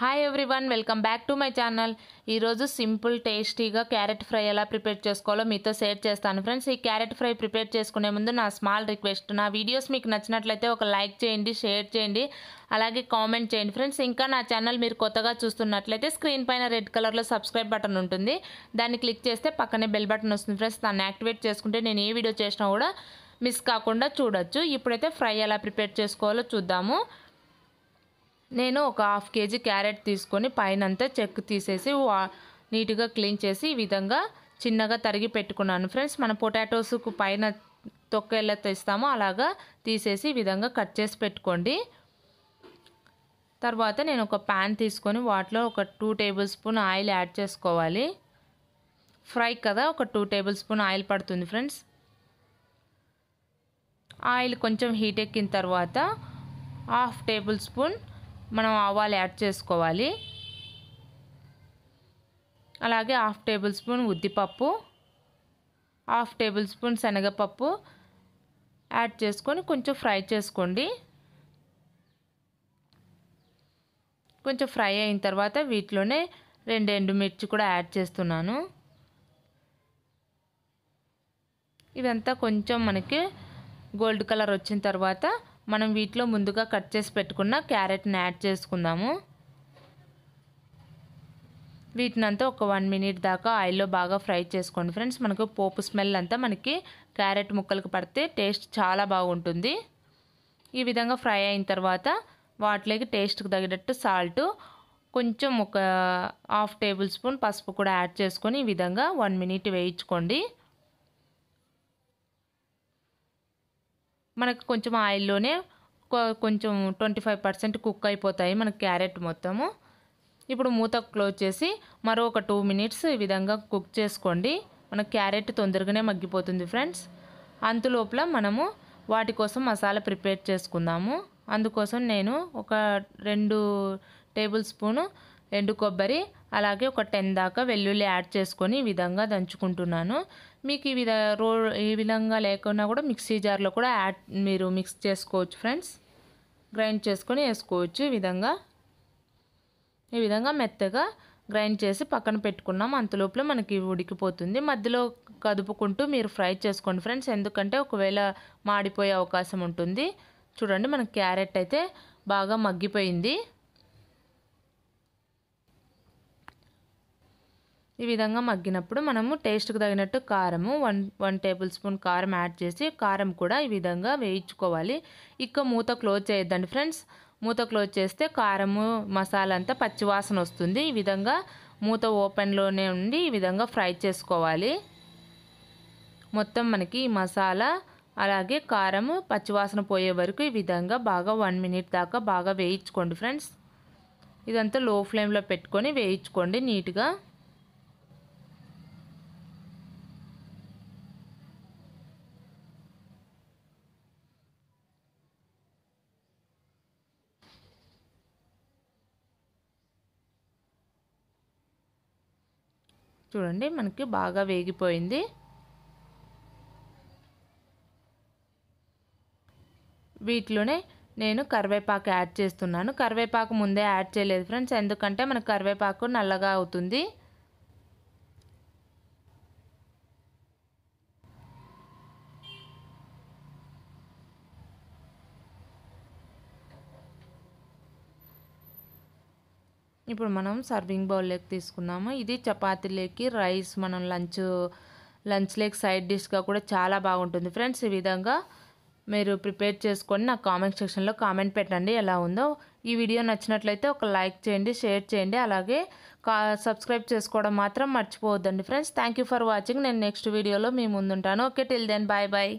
hi everyone welcome back to my channel ఈరోజు simple టేస్టీగా carrot fry ఎలా prepare చేసుకోవాలో మీతో షేర్ చేస్తాను ఫ్రెండ్స్ ఈ క్యారెట్ ఫ్రై ప్రిపేర్ చేసుకునే ముందు నా స్మాల్ రిక్వెస్ట్ నా వీడియోస్ మీకు నచ్చినట్లయితే ఒక లైక్ చేయండి షేర్ చేయండి అలాగే కామెంట్ చేయండి ఫ్రెండ్స్ ఇంకా నా ఛానల్ మీరు కొత్తగా చూస్తున్నట్లయితే స్క్రీన్ పైన రెడ్ కలర్లో సబ్స్క్రైబ్ బటన్ ఉంటుంది దాన్ని క్లిక్ చేస్తే పక్కనే బెల్ బటన్ వస్తుంది ఫ్రెండ్స్ దాన్ని యాక్టివేట్ చేసుకుంటే నేను ఏ వీడియో చేసినా కూడా మిస్ కాకుండా చూడొచ్చు ఇప్పుడైతే ఫ్రై ఎలా ప్రిపేర్ చేసుకోవాలో చూద్దాము నేను ఒక హాఫ్ కేజీ క్యారెట్ తీసుకొని పైనంతా చెక్ తీసేసి వా నీట్గా క్లీన్ చేసి ఈ విధంగా చిన్నగా తరిగి పెట్టుకున్నాను ఫ్రెండ్స్ మన పొటాటోస్కు పైన తొక్క ఎలా తీస్తామో అలాగా తీసేసి ఈ విధంగా కట్ చేసి పెట్టుకోండి తర్వాత నేను ఒక ప్యాన్ తీసుకొని వాటిలో ఒక two tablespoon oil add చేసుకోవాలి ఫ్రై కదా ఒక టూ టేబుల్ స్పూన్ ఆయిల్ పడుతుంది ఫ్రెండ్స్ ఆయిల్ కొంచెం హీట్ ఎక్కిన తర్వాత హాఫ్ టేబుల్ స్పూన్ మనం ఆవాలు యాడ్ చేసుకోవాలి అలాగే హాఫ్ టేబుల్ స్పూన్ ఉద్దిపప్పు హాఫ్ టేబుల్ స్పూన్ శనగపప్పు యాడ్ చేసుకొని కొంచెం ఫ్రై చేసుకోండి కొంచెం ఫ్రై అయిన తర్వాత వీటిలోనే రెండు ఎండుమిర్చి కూడా యాడ్ చేస్తున్నాను ఇదంతా కొంచెం మనకి గోల్డ్ కలర్ వచ్చిన తర్వాత మనం వీటిలో ముందుగా కట్ చేసి పెట్టుకున్న క్యారెట్ని యాడ్ చేసుకుందాము వీటిని అంతా ఒక వన్ మినిట్ దాకా ఆయిల్లో బాగా ఫ్రై చేసుకోండి ఫ్రెండ్స్ మనకు పోపు స్మెల్ అంతా మనకి క్యారెట్ ముక్కలకు పడితే టేస్ట్ చాలా బాగుంటుంది ఈ విధంగా ఫ్రై అయిన తర్వాత వాటిలోకి టేస్ట్కి తగినట్టు సాల్ట్ కొంచెం ఒక హాఫ్ టేబుల్ స్పూన్ పసుపు కూడా యాడ్ చేసుకొని ఈ విధంగా వన్ మినిట్ వేయించుకోండి మనకు కొంచెం ఆయిల్లోనే కొంచెం ట్వంటీ ఫైవ్ పర్సెంట్ కుక్ అయిపోతాయి మన క్యారెట్ మొత్తము ఇప్పుడు మూత క్లోజ్ చేసి మరో ఒక టూ మినిట్స్ ఈ విధంగా కుక్ చేసుకోండి మన క్యారెట్ తొందరగానే మగ్గిపోతుంది ఫ్రెండ్స్ అంతలోపల మనము వాటి కోసం మసాలా ప్రిపేర్ చేసుకుందాము అందుకోసం నేను ఒక రెండు టేబుల్ స్పూను ఎండు కొబ్బరి అలాగే ఒక టెన్ దాకా వెల్లుల్లి యాడ్ చేసుకొని ఈ విధంగా దంచుకుంటున్నాను మీకు ఈ విధ రో ఈ విధంగా లేకున్నా కూడా మిక్సీ జార్లో కూడా యాడ్ మీరు మిక్స్ చేసుకోవచ్చు ఫ్రెండ్స్ గ్రైండ్ చేసుకొని వేసుకోవచ్చు ఈ విధంగా ఈ విధంగా మెత్తగా గ్రైండ్ చేసి పక్కన పెట్టుకున్నాం అంతలోపల మనకి ఉడికిపోతుంది మధ్యలో కదుపుకుంటూ మీరు ఫ్రై చేసుకోండి ఫ్రెండ్స్ ఎందుకంటే ఒకవేళ మాడిపోయే అవకాశం ఉంటుంది చూడండి మనకి క్యారెట్ అయితే బాగా మగ్గిపోయింది ఈ విధంగా మగ్గినప్పుడు మనము టేస్ట్కి తగినట్టు కారము వన్ వన్ టేబుల్ స్పూన్ కారం యాడ్ చేసి కారం కూడా ఈ విధంగా వేయించుకోవాలి ఇక మూత క్లోజ్ చేయొద్దండి ఫ్రెండ్స్ మూత క్లోజ్ చేస్తే కారము మసాలా అంతా పచ్చివాసన వస్తుంది ఈ విధంగా మూత ఓపెన్లోనే ఉండి ఈ విధంగా ఫ్రై చేసుకోవాలి మొత్తం మనకి మసాలా అలాగే కారము పచ్చివాసన పోయే వరకు ఈ విధంగా బాగా వన్ మినిట్ దాకా బాగా వేయించుకోండి ఫ్రెండ్స్ ఇదంతా లో ఫ్లేమ్లో పెట్టుకొని వేయించుకోండి నీట్గా చూడండి మనకి బాగా వేగిపోయింది వీటిలోనే నేను కరివేపాకు యాడ్ చేస్తున్నాను కరివేపాకు ముందే యాడ్ చేయలేదు ఫ్రెండ్స్ ఎందుకంటే మనకు కరివేపాకు నల్లగా అవుతుంది ఇప్పుడు మనం సర్వింగ్ బౌల్లోకి తీసుకుందాము ఇది చపాతీలోకి రైస్ మనం లంచ్ లంచ్ లేక్ సైడ్ డిష్గా కూడా చాలా బాగుంటుంది ఫ్రెండ్స్ ఈ విధంగా మీరు ప్రిపేర్ చేసుకొని నా కామెంట్ సెక్షన్లో కామెంట్ పెట్టండి ఎలా ఉందో ఈ వీడియో నచ్చినట్లయితే ఒక లైక్ చేయండి షేర్ చేయండి అలాగే సబ్స్క్రైబ్ చేసుకోవడం మాత్రం మర్చిపోవద్దండి ఫ్రెండ్స్ థ్యాంక్ ఫర్ వాచింగ్ నేను నెక్స్ట్ వీడియోలో మీ ముందుంటాను okay till then bye bye